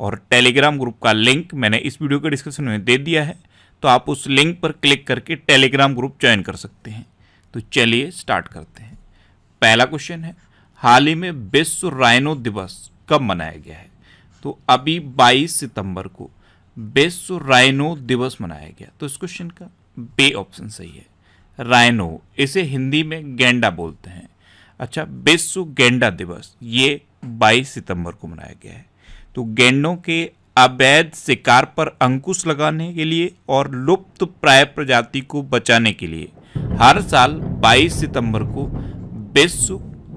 और Telegram group का link मैंने इस वीडियो के डिस्क्रिप्शन में दे दिया है तो आप उस लिंक पर क्लिक करके टेलीग्राम ग्रुप ज्वाइन कर सकते हैं तो चलिए स्टार्ट करते हैं पहला क्वेश्चन है हाल ही में विश्व रायनो दिवस कब मनाया गया है तो अभी 22 सितंबर को विश्व रायनो दिवस मनाया गया तो इस क्वेश्चन का बे ऑप्शन सही है रायनो इसे हिंदी में गेंडा बोलते हैं अच्छा विश्व गेंडा दिवस ये 22 सितंबर को मनाया गया है तो गेंडों के अवैध शिकार पर अंकुश लगाने के लिए और लुप्त प्राय प्रजाति को बचाने के लिए हर साल 22 सितंबर को विश्व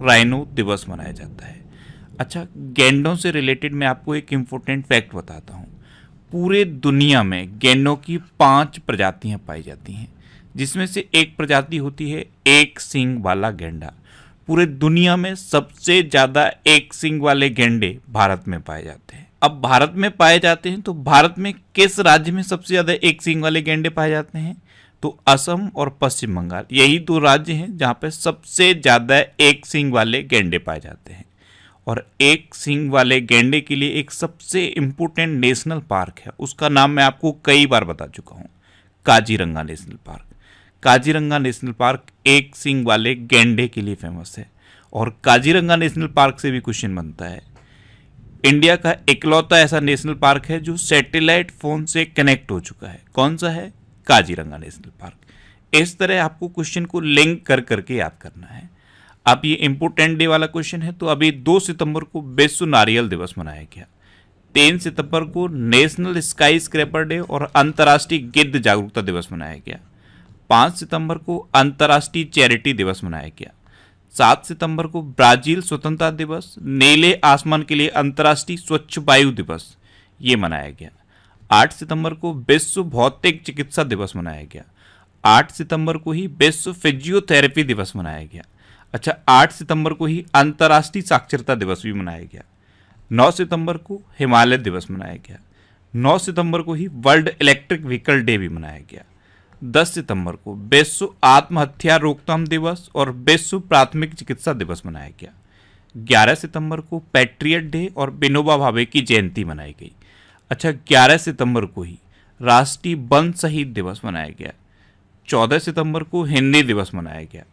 राइनो दिवस मनाया जाता है अच्छा गेंडों से रिलेटेड मैं आपको एक इम्पोर्टेंट फैक्ट बताता हूँ पूरे दुनिया में गेंडों की पांच प्रजातियाँ पाई जाती हैं जिसमें से एक प्रजाति होती है एक सिंग वाला गेंडा पूरे दुनिया में सबसे ज़्यादा एक सिंग वाले गेंडे भारत में पाए जाते हैं अब भारत में पाए जाते हैं तो भारत में किस राज्य में सबसे ज़्यादा एक सिंग वाले गेंडे पाए जाते हैं तो असम और पश्चिम बंगाल यही दो राज्य हैं जहाँ पे सबसे ज़्यादा एक सिंग वाले गेंडे पाए जाते हैं और एक सिंग वाले गेंडे के लिए एक सबसे इम्पोर्टेंट नेशनल पार्क है उसका नाम मैं आपको कई बार बता चुका हूँ Kaziranga national park Kaziranga national park एक सिंग वाले गेंडे के लिए फेमस है और काजीरंगा नेशनल पार्क से भी क्वेश्चन बनता है इंडिया का इकलौता ऐसा नेशनल पार्क है जो सैटेलाइट फ़ोन से कनेक्ट हो चुका है कौन सा है काजीरंगा नेशनल पार्क इस तरह आपको क्वेश्चन को लिंक कर करके याद करना है अब ये इम्पोर्टेंट डे वाला क्वेश्चन है तो अभी दो सितंबर को विश्व नारियल दिवस मनाया गया तीन सितंबर को नेशनल स्काई स्क्रैपर डे और अंतर्राष्ट्रीय गिद्ध जागरूकता दिवस मनाया गया पाँच सितंबर को अंतर्राष्ट्रीय चैरिटी दिवस मनाया गया सात सितंबर को ब्राजील स्वतंत्रता दिवस नीले आसमान के लिए अंतर्राष्ट्रीय स्वच्छ वायु दिवस ये मनाया गया आठ सितंबर को विश्व भौतिक चिकित्सा दिवस मनाया गया आठ सितंबर को ही विश्व फिजियोथेरेपी दिवस मनाया गया अच्छा आठ सितंबर को ही अंतर्राष्ट्रीय साक्षरता दिवस भी मनाया गया नौ सितंबर को हिमालय दिवस मनाया गया नौ सितंबर को ही वर्ल्ड इलेक्ट्रिक व्हीकल डे भी मनाया गया 10 सितंबर को विश्व आत्महत्या रोकथाम दिवस और विश्व प्राथमिक चिकित्सा दिवस मनाया गया 11 सितंबर को पैट्रियट डे और विनोबा भावे की जयंती मनाई गई अच्छा 11 सितंबर को ही राष्ट्रीय वन शहीद दिवस मनाया गया 14 सितंबर को हिंदी दिवस मनाया गया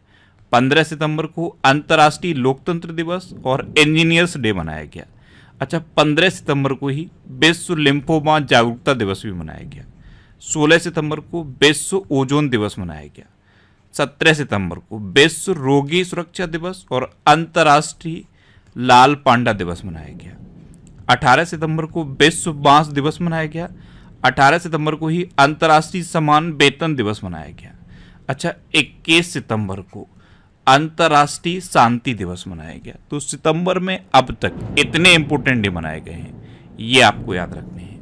15 सितंबर को अंतर्राष्ट्रीय लोकतंत्र दिवस और इंजीनियर्स डे मनाया गया अच्छा 15 सितंबर को ही विश्व लिम्फोमा जागरूकता दिवस भी मनाया गया 16 सितंबर को विश्व ओजोन दिवस मनाया गया 17 सितंबर को विश्व रोगी सुरक्षा दिवस और अंतर्राष्ट्रीय लाल पांडा दिवस मनाया गया 18 सितंबर को विश्व बांस दिवस मनाया गया 18 सितंबर को ही अंतर्राष्ट्रीय समान वेतन दिवस मनाया गया अच्छा 21 सितंबर को अंतर्राष्ट्रीय शांति दिवस मनाया गया तो सितंबर में अब तक इतने इंपोर्टेंट डे मनाए गए हैं ये आपको याद रखने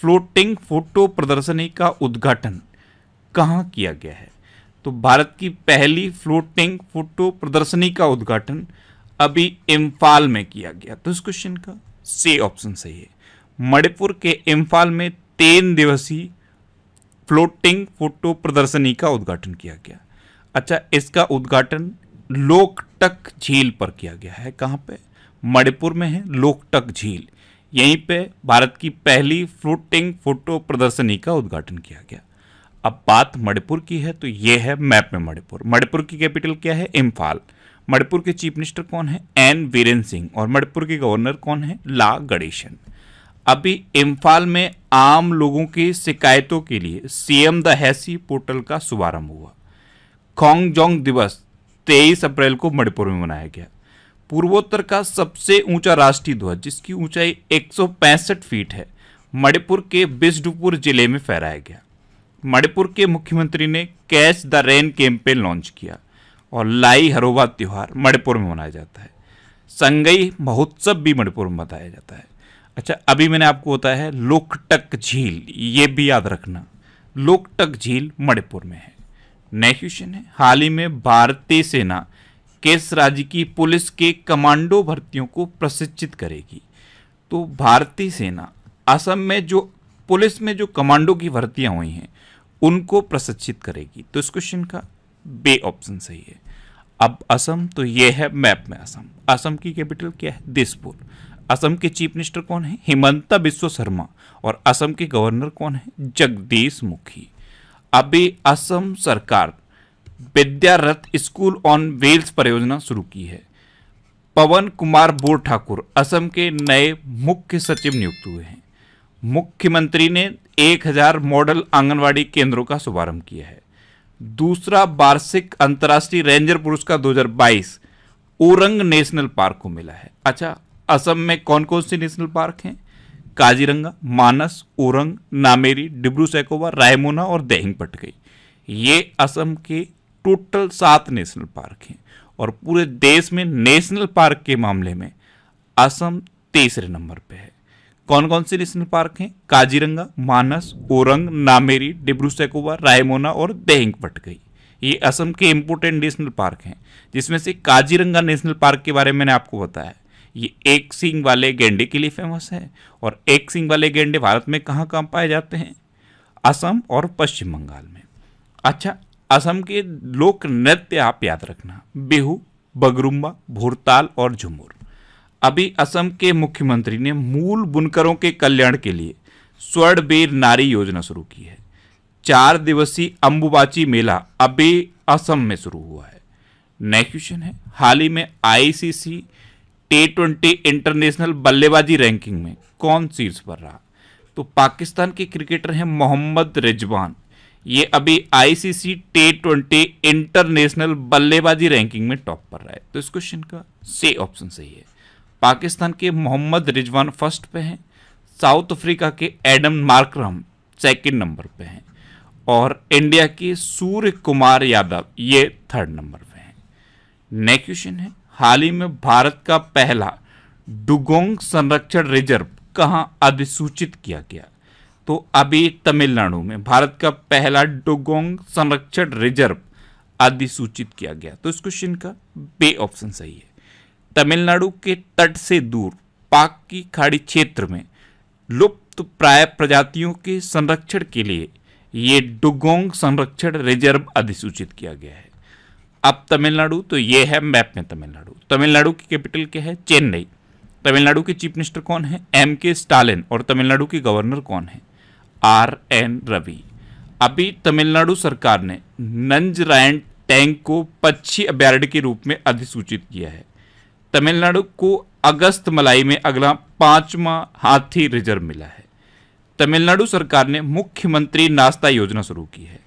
फ्लोटिंग फोटो प्रदर्शनी का उद्घाटन कहाँ किया गया है तो भारत की पहली फ्लोटिंग फोटो प्रदर्शनी का उद्घाटन अभी इम्फाल में किया गया तो इस क्वेश्चन का से ऑप्शन सही है मणिपुर के इम्फाल में तीन दिवसीय फ्लोटिंग फोटो प्रदर्शनी का उद्घाटन किया गया अच्छा इसका उद्घाटन लोकटक झील पर किया गया है कहाँ पे मणिपुर में है लोकटक झील यहीं पे भारत की पहली फ्लोटिंग फोटो प्रदर्शनी का उद्घाटन किया गया अब बात मणिपुर की है तो ये है मैप में मणिपुर मणिपुर की कैपिटल क्या है इम्फाल मणिपुर के चीफ मिनिस्टर कौन है एन वीरेन सिंह और मणिपुर के गवर्नर कौन है ला गणेशन अभी इम्फाल में आम लोगों की शिकायतों के लिए सीएम द हैसी पोर्टल का शुभारंभ हुआ खोंगजोंग दिवस 23 अप्रैल को मणिपुर में मनाया गया पूर्वोत्तर का सबसे ऊंचा राष्ट्रीय ध्वज जिसकी ऊंचाई 165 फीट है मणिपुर के बिजडुपुर जिले में फहराया गया मणिपुर के मुख्यमंत्री ने catch the rain campaign launch किया और लाई हरोबा त्यौहार मणिपुर में मनाया जाता है संगई महोत्सव भी मणिपुर में मनाया जाता है अच्छा अभी मैंने आपको बताया है लोकटक झील ये भी याद रखना लोकटक झील मणिपुर में है नेक्स्ट क्वेश्चन है हाल ही में भारतीय सेना केस राज्य की पुलिस के कमांडो भर्तियों को प्रशिक्षित करेगी तो भारतीय सेना असम में जो पुलिस में जो कमांडो की भर्तियां हुई हैं उनको प्रशिक्षित करेगी तो इस क्वेश्चन का बे ऑप्शन सही है अब असम तो ये है मैप में असम असम की कैपिटल क्या है दिसपुर असम के चीफ मिनिस्टर कौन है हिमंता बिश्व शर्मा और असम के गवर्नर कौन है जगदीश मुखी अभी असम सरकार विद्यारथ स्कूल ऑन वेल्स परियोजना शुरू की है पवन कुमार बोर ठाकुर असम के नए मुख्य सचिव नियुक्त हुए हैं मुख्यमंत्री ने 1000 मॉडल आंगनवाड़ी केंद्रों का शुभारंभ किया है दूसरा वार्षिक अंतर्राष्ट्रीय रेंजर पुरस्कार 2022 ओरंग नेशनल पार्क को मिला है अच्छा असम में कौन कौन से नेशनल पार्क हैं काजीरंगा मानस ओरंग नामेरी डिब्रू सैकोवा रायमोना और पट पटकई ये असम के टोटल सात नेशनल पार्क हैं और पूरे देश में नेशनल पार्क के मामले में असम तीसरे नंबर पे है कौन कौन से नेशनल पार्क हैं काजीरंगा मानस ओरंग नामेरी डिब्रू सैकोबा रायमोना और देहिंग पटकई ये असम के इम्पोर्टेंट नेशनल पार्क हैं जिसमें से काजीरंगा नेशनल पार्क के बारे में मैंने आपको बताया ये एक सिंग वाले गेंडे के लिए फेमस है और एक सिंग वाले गेंडे भारत में कहाँ कहाँ पाए जाते हैं असम और पश्चिम बंगाल में अच्छा असम के लोक नृत्य आप याद रखना बिहू बगरुम्बा भोरताल और झुमुर अभी असम के मुख्यमंत्री ने मूल बुनकरों के कल्याण के लिए स्वर्ण बेर नारी योजना शुरू की है चार दिवसीय अम्बुबाची मेला अभी असम में शुरू हुआ है नेक्स्ट क्वेश्चन है हाल ही में आईसीसी टी ट्वेंटी इंटरनेशनल बल्लेबाजी रैंकिंग में कौन शीर्ष पर रहा तो पाकिस्तान के क्रिकेटर हैं मोहम्मद रिजवान ये अभी आईसीसी टे ट्वेंटी इंटरनेशनल बल्लेबाजी रैंकिंग में टॉप पर रहा है तो इस क्वेश्चन का से ऑप्शन सही है पाकिस्तान के मोहम्मद रिजवान फर्स्ट पे हैं साउथ अफ्रीका के एडम मार्क्रम सेकंड नंबर पे हैं और इंडिया के सूर्य कुमार यादव ये थर्ड नंबर पे हैं नेक्स्ट क्वेश्चन है हाल ही में भारत का पहला डुगोंग संरक्षण रिजर्व कहाँ अधिसूचित किया गया तो अभी तमिलनाडु में भारत का पहला डोगोंग संरक्षण रिजर्व अधिसूचित किया गया तो इस क्वेश्चन का बे ऑप्शन सही है तमिलनाडु के तट से दूर पाक की खाड़ी क्षेत्र में लुप्त प्राय प्रजातियों के संरक्षण के लिए ये डुगोंग संरक्षण रिजर्व अधिसूचित किया गया है अब तमिलनाडु तो ये है मैप में तमिलनाडु तमिलनाडु की कैपिटल क्या है चेन्नई तमिलनाडु के चीफ मिनिस्टर कौन है एम के स्टालिन और तमिलनाडु के गवर्नर कौन है आर एन रवि अभी तमिलनाडु सरकार ने नंजरायन टैंक को पक्षी अभ्यारण्य के रूप में अधिसूचित किया है तमिलनाडु को अगस्त मलाई में अगला पांचवा हाथी रिजर्व मिला है तमिलनाडु सरकार ने मुख्यमंत्री नाश्ता योजना शुरू की है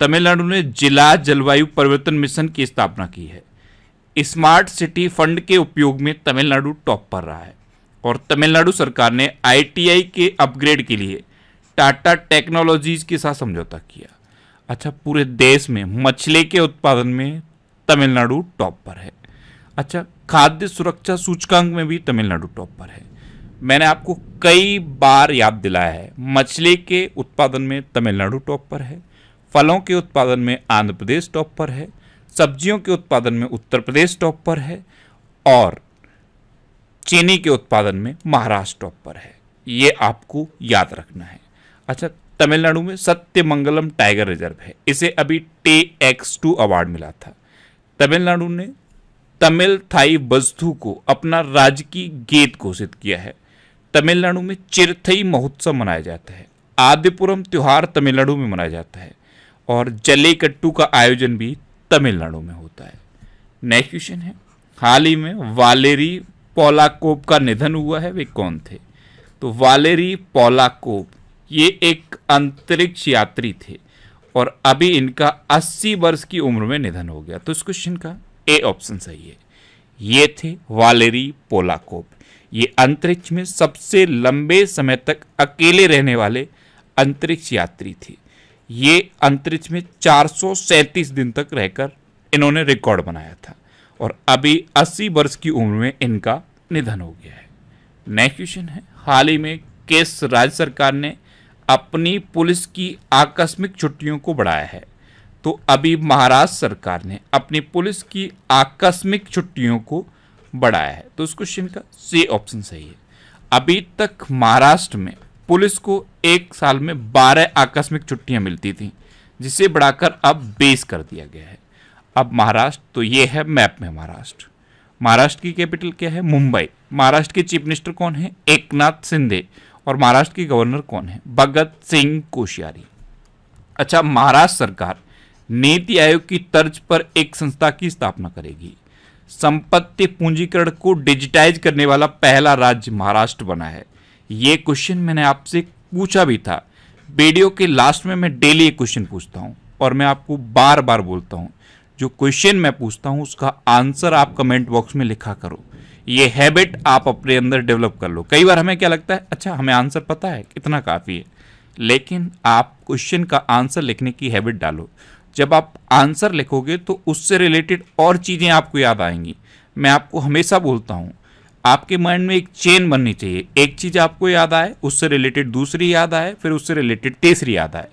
तमिलनाडु ने जिला जलवायु परिवर्तन मिशन की स्थापना की है स्मार्ट सिटी फंड के उपयोग में तमिलनाडु टॉप पर रहा है और तमिलनाडु सरकार ने आईटीआई के अपग्रेड के लिए टाटा टेक्नोलॉजीज के साथ समझौता किया अच्छा पूरे देश में मछली के उत्पादन में तमिलनाडु टॉप पर है अच्छा खाद्य सुरक्षा सूचकांक में भी तमिलनाडु टॉप पर है मैंने आपको कई बार याद दिलाया है मछली के उत्पादन में तमिलनाडु टॉप पर है फलों के उत्पादन में आंध्र प्रदेश टॉप पर है सब्जियों के उत्पादन में उत्तर प्रदेश टॉप पर है और चीनी के उत्पादन में महाराष्ट्र टॉप पर है ये आपको याद रखना है अच्छा तमिलनाडु में सत्यमंगलम टाइगर रिजर्व है इसे अभी टे एक्स टू अवार्ड मिला था तमिलनाडु ने तमिल थाई बजथु को अपना राज्य की गेद घोषित किया है तमिलनाडु में चिरथई महोत्सव मनाया जाता है आदिपुरम त्यौहार तमिलनाडु में मनाया जाता है और जलेकट्टू का आयोजन भी तमिलनाडु में होता है नेक्स्ट क्वेश्चन है हाल ही में वालेरी पोलाकोप का निधन हुआ है वे कौन थे तो वालेरी पोलाकोप ये एक अंतरिक्ष यात्री थे और अभी इनका 80 वर्ष की उम्र में निधन हो गया तो इस क्वेश्चन का ए ऑप्शन सही है ये थे वालेरी पोलाकोप ये अंतरिक्ष में सबसे लंबे समय तक अकेले रहने वाले अंतरिक्ष यात्री थे ये अंतरिक्ष में चार दिन तक रहकर इन्होंने रिकॉर्ड बनाया था और अभी 80 वर्ष की उम्र में इनका निधन हो गया है नेक्स्ट क्वेश्चन है हाल ही में किस राज्य सरकार ने अपनी पुलिस की आकस्मिक छुट्टियों को बढ़ाया है तो अभी महाराष्ट्र सरकार ने अपनी पुलिस की आकस्मिक छुट्टियों को बढ़ाया है तो इस क्वेश्चन का सी ऑप्शन सही है अभी तक महाराष्ट्र में पुलिस को एक साल में बारह आकस्मिक छुट्टियां मिलती थी जिसे बढ़ाकर अब बेस कर दिया गया है अब महाराष्ट्र तो ये है मैप में महाराष्ट्र महाराष्ट्र की कैपिटल क्या है मुंबई महाराष्ट्र के चीफ मिनिस्टर कौन है एक नाथ सिंधे और महाराष्ट्र के गवर्नर कौन है भगत सिंह कोशियारी अच्छा महाराष्ट्र सरकार नीति आयोग की तर्ज पर एक संस्था की स्थापना करेगी संपत्ति पूंजीकरण को डिजिटाइज करने वाला पहला राज्य महाराष्ट्र बना है ये क्वेश्चन मैंने आपसे पूछा भी था वीडियो के लास्ट में मैं डेली ये क्वेश्चन पूछता हूँ और मैं आपको बार बार बोलता हूँ जो क्वेश्चन मैं पूछता हूँ उसका आंसर आप कमेंट बॉक्स में लिखा करो ये हैबिट आप अपने अंदर डेवलप कर लो कई बार हमें क्या लगता है अच्छा हमें आंसर पता है कितना काफ़ी है लेकिन आप क्वेश्चन का आंसर लिखने की हैबिट डालो जब आप आंसर लिखोगे तो उससे रिलेटेड और चीज़ें आपको याद आएंगी मैं आपको हमेशा बोलता हूँ आपके माइंड में एक चेन बननी चाहिए एक चीज़ आपको याद आए उससे रिलेटेड दूसरी याद आए फिर उससे रिलेटेड तीसरी याद आए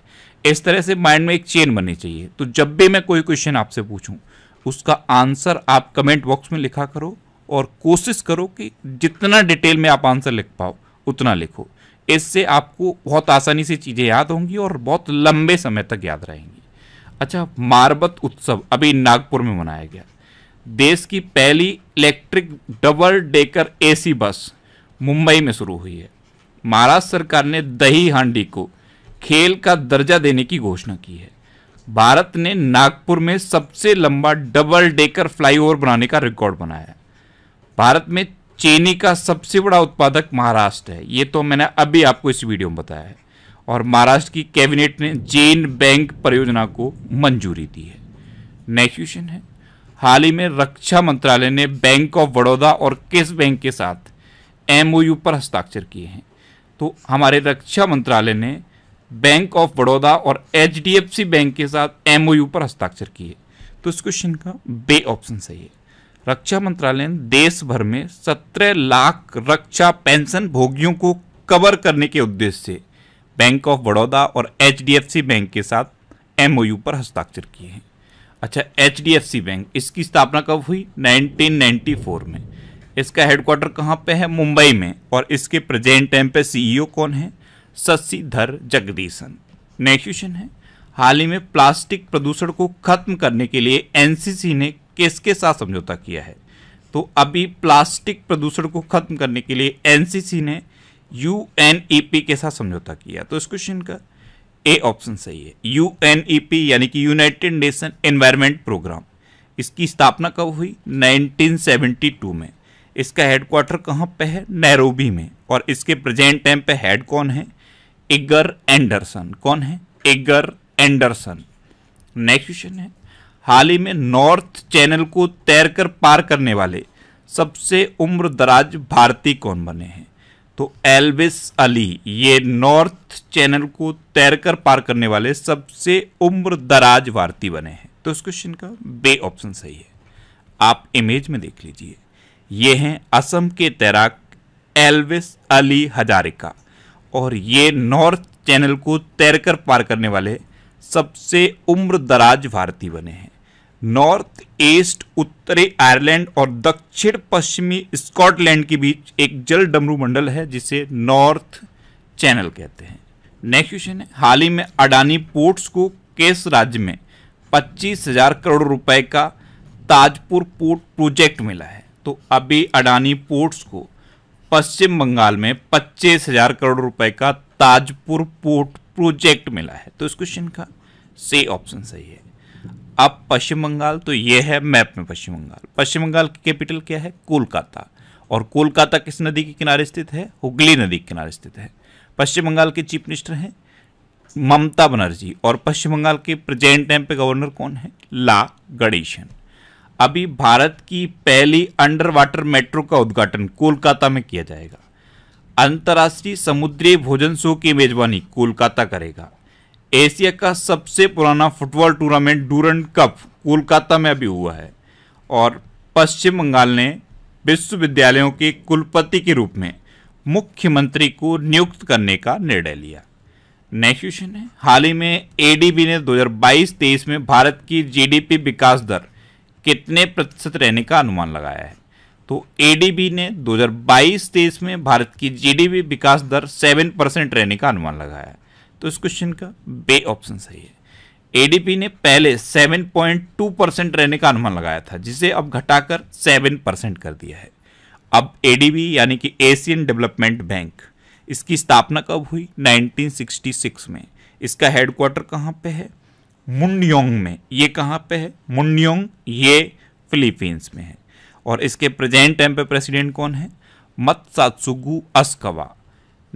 इस तरह से माइंड में एक चेन बननी चाहिए तो जब भी मैं कोई क्वेश्चन आपसे पूछूं उसका आंसर आप कमेंट बॉक्स में लिखा करो और कोशिश करो कि जितना डिटेल में आप आंसर लिख पाओ उतना लिखो इससे आपको बहुत आसानी से चीज़ें याद होंगी और बहुत लंबे समय तक याद रहेंगी अच्छा मारबत उत्सव अभी नागपुर में मनाया गया देश की पहली electric double decker AC bus Mumbai में शुरू हुई है महाराष्ट्र सरकार ने दही हांडी को खेल का दर्जा देने की घोषणा की है भारत ने नागपुर में सबसे लंबा डबल डेकर फ्लाईओवर बनाने का रिकॉर्ड बनाया है भारत में चीनी का सबसे बड़ा उत्पादक महाराष्ट्र है ये तो मैंने अभी आपको इस वीडियो में बताया है और महाराष्ट्र की कैबिनेट ने जेन बैंक परियोजना को मंजूरी दी है नेक्स्ट क्वेश्चन है हाल ही में रक्षा मंत्रालय ने बैंक ऑफ बड़ौदा और किस बैंक के साथ एमओयू पर हस्ताक्षर किए हैं तो हमारे रक्षा मंत्रालय ने बैंक ऑफ बड़ौदा और एच बैंक के साथ एमओयू पर हस्ताक्षर किए तो इस क्वेश्चन का बे ऑप्शन सही है रक्षा मंत्रालय ने देश भर में सत्रह लाख रक्षा पेंशन भोगियों को कवर करने के उद्देश्य से बैंक ऑफ बड़ौदा और एच बैंक के साथ एम पर हस्ताक्षर किए हैं अच्छा एच बैंक इसकी स्थापना कब हुई 1994 में इसका हेडक्वार्टर कहाँ पे है मुंबई में और इसके प्रेजेंट टाइम पे सीईओ e कौन है शशिधर जगदीशन नेक्स्ट क्वेश्चन है हाल ही में प्लास्टिक प्रदूषण को खत्म करने के लिए एनसीसी ने किसके साथ समझौता किया है तो अभी प्लास्टिक प्रदूषण को खत्म करने के लिए एनसीसी ने यू e के साथ समझौता किया तो इस क्वेश्चन का ए ऑप्शन सही है यू e यानी कि यूनाइटेड नेशन एनवायरमेंट प्रोग्राम इसकी स्थापना कब हुई 1972 में इसका हेडक्वार्टर कहाँ पे है नैरोबी में और इसके प्रेजेंट टाइम पे हेड कौन है एगर एंडरसन कौन है एगर एंडरसन नेक्स्ट क्वेश्चन है हाल ही में नॉर्थ चैनल को तैरकर पार करने वाले सबसे उम्र दराज भारतीय कौन बने हैं तो एल्विस अली ये नॉर्थ चैनल को तैरकर पार करने वाले सबसे उम्र दराज भारतीय बने हैं तो इस क्वेश्चन का बे ऑप्शन सही है आप इमेज में देख लीजिए ये हैं असम के तैराक एल्विस अली हजारिका और ये नॉर्थ चैनल को तैरकर पार करने वाले सबसे उम्र दराज भारतीय बने हैं नॉर्थ ईस्ट उत्तरी आयरलैंड और दक्षिण पश्चिमी स्कॉटलैंड के बीच एक जल डमरू मंडल है जिसे नॉर्थ चैनल कहते हैं नेक्स्ट क्वेश्चन है हाल ही में अडानी पोर्ट्स को केस राज्य में पच्चीस हजार करोड़ रुपए का ताजपुर पोर्ट प्रोजेक्ट मिला है तो अभी अडानी पोर्ट्स को पश्चिम बंगाल में पच्चीस हजार करोड़ रुपए का ताजपुर पोर्ट प्रोजेक्ट मिला है तो इस क्वेश्चन का से ऑप्शन सही है अब पश्चिम बंगाल तो ये है मैप में पश्चिम बंगाल पश्चिम बंगाल की कैपिटल क्या है कोलकाता और कोलकाता किस नदी के किनारे स्थित है हुगली नदी के किनारे स्थित है पश्चिम बंगाल के चीफ मिनिस्टर हैं ममता बनर्जी और पश्चिम बंगाल के प्रेजेंट टाइम पे गवर्नर कौन है ला गणेशन अभी भारत की पहली अंडर वाटर मेट्रो का उद्घाटन कोलकाता में किया जाएगा अंतर्राष्ट्रीय समुद्री भोजन शो की मेजबानी कोलकाता करेगा एशिया का सबसे पुराना football tournament Durand Cup Kolkata में अभी हुआ है और पश्चिम बंगाल ने विश्वविद्यालयों के कुलपति के रूप में मुख्यमंत्री को नियुक्त करने का निर्णय लिया नेक्स्ट क्वेश्चन है हाल ही में एडीबी ने 2022-23 में भारत की जीडीपी विकास दर कितने प्रतिशत रहने का अनुमान लगाया है तो एडीबी ने 2022-23 में भारत की जीडीपी विकास दर 7 परसेंट रहने का अनुमान लगाया तो इस क्वेश्चन का बे ऑप्शन सही है एडीपी ने पहले 7.2 परसेंट रहने का अनुमान लगाया था जिसे अब घटाकर 7 परसेंट कर दिया है अब एडीबी यानी कि एशियन डेवलपमेंट बैंक इसकी स्थापना कब हुई 1966 में इसका हेडक्वार्टर कहाँ पे है मुन्योंग में ये कहाँ पे है मुन्योंग ये फिलीपींस में है और इसके प्रेजेंट टाइम पे प्रेसिडेंट कौन है मत मत्सात्सुगु अस्कवा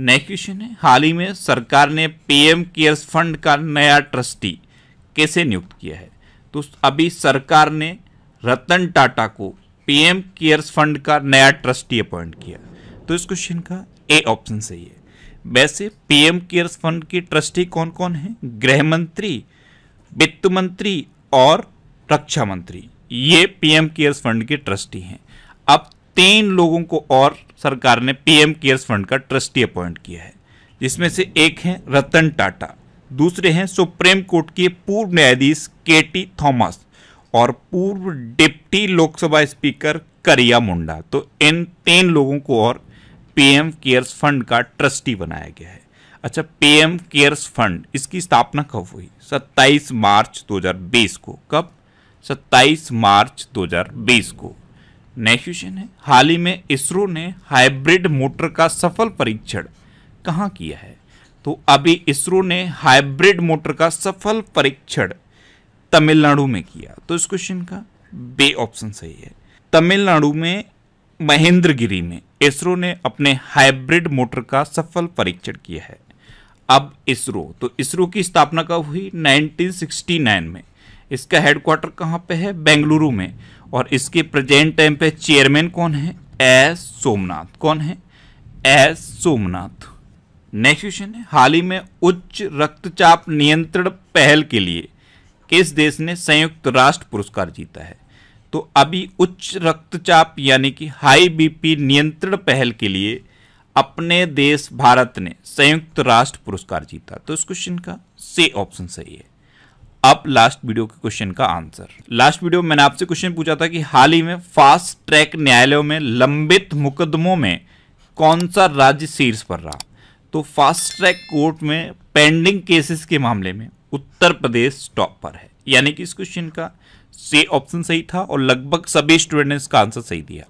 नेक्स्ट क्वेश्चन है हाल ही में सरकार ने पीएम केयर्स फंड का नया ट्रस्टी कैसे नियुक्त किया है तो अभी सरकार ने रतन टाटा को पीएम केयर्स फंड का नया ट्रस्टी अपॉइंट किया तो इस क्वेश्चन का ए ऑप्शन सही है वैसे पीएम केयर्स फंड की ट्रस्टी कौन कौन है गृह मंत्री वित्त मंत्री और रक्षा मंत्री ये पीएम केयर्स फंड के ट्रस्टी हैं अब तीन लोगों को और सरकार ने पीएम केयर्स फंड का ट्रस्टी अपॉइंट किया है जिसमें से एक हैं रतन टाटा दूसरे हैं सुप्रीम कोर्ट के पूर्व न्यायाधीश के टी थॉमस और पूर्व डिप्टी लोकसभा स्पीकर करिया मुंडा तो इन तीन लोगों को और पीएम केयर्स फंड का ट्रस्टी बनाया गया है अच्छा पीएम केयर्स फंड इसकी स्थापना कब हुई 27 मार्च 2020 को कब 27 मार्च 2020 को नेक्स्ट क्वेश्चन है हाल ही में इसरो ने हाइब्रिड मोटर का सफल परीक्षण कहाँ किया है तो अभी इसरो ने हाइब्रिड मोटर का सफल परीक्षण तमिलनाडु में किया तो इस क्वेश्चन का बे ऑप्शन सही है तमिलनाडु में महेंद्रगिरी में इसरो ने अपने हाइब्रिड मोटर का सफल परीक्षण किया है अब इसरो तो इसरो की स्थापना कब हुई 1969 में इसका हेडक्वार्टर कहाँ पे है बेंगलुरु में और इसके प्रेजेंट टाइम पे चेयरमैन कौन है एस सोमनाथ कौन है एस सोमनाथ नेक्स्ट क्वेश्चन है हाल ही में उच्च रक्तचाप नियंत्रण पहल के लिए किस देश ने संयुक्त राष्ट्र पुरस्कार जीता है तो अभी उच्च रक्तचाप यानी कि हाई बीपी नियंत्रण पहल के लिए अपने देश भारत ने संयुक्त राष्ट्र पुरस्कार जीता तो इस क्वेश्चन का से ऑप्शन सही है अब लास्ट वीडियो के क्वेश्चन का आंसर लास्ट वीडियो में मैंने आपसे क्वेश्चन पूछा था कि हाल ही में फास्ट ट्रैक न्यायालयों में लंबित मुकदमों में कौन सा राज्य शीर्ष पर रहा तो फास्ट ट्रैक कोर्ट में पेंडिंग केसेस के मामले में उत्तर प्रदेश टॉप पर है यानी कि इस क्वेश्चन का से ऑप्शन सही था और लगभग सभी स्टूडेंट्स का आंसर सही दिया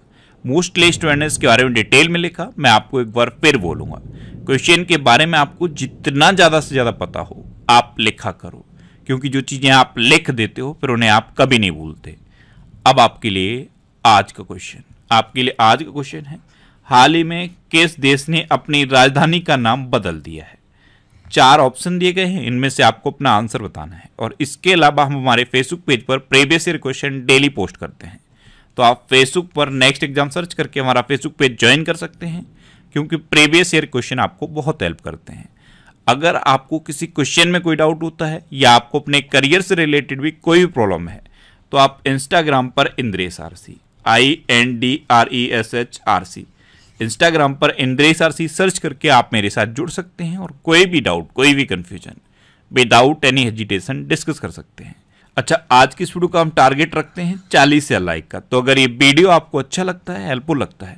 मोस्टली स्टूडेंट के बारे में डिटेल में लिखा मैं आपको एक बार फिर बोलूंगा क्वेश्चन के बारे में आपको जितना ज़्यादा से ज़्यादा पता हो आप लिखा करो क्योंकि जो चीज़ें आप लिख देते हो फिर उन्हें आप कभी नहीं भूलते अब आपके लिए आज का क्वेश्चन आपके लिए आज का क्वेश्चन है हाल ही में किस देश ने अपनी राजधानी का नाम बदल दिया है चार ऑप्शन दिए गए हैं इनमें से आपको अपना आंसर बताना है और इसके अलावा हम हमारे फेसबुक पेज पर previous year question daily post करते हैं तो आप फेसबुक पर नेक्स्ट एग्जाम सर्च करके हमारा फेसबुक पेज ज्वाइन कर सकते हैं क्योंकि प्रीवियस ईयर क्वेश्चन आपको बहुत हेल्प करते हैं अगर आपको किसी क्वेश्चन में कोई डाउट होता है या आपको अपने करियर से रिलेटेड भी कोई भी प्रॉब्लम है तो आप इंस्टाग्राम पर Indresh R C I N D R E S H R C Instagram पर इंद्रेश आर सी सर्च करके आप मेरे साथ जुड़ सकते हैं और कोई भी डाउट कोई भी confusion without any hesitation discuss कर सकते हैं अच्छा आज की इस वीडियो का हम टारगेट रखते हैं चालीस या लाइक का तो अगर ये वीडियो आपको अच्छा लगता है हेल्पफुल लगता है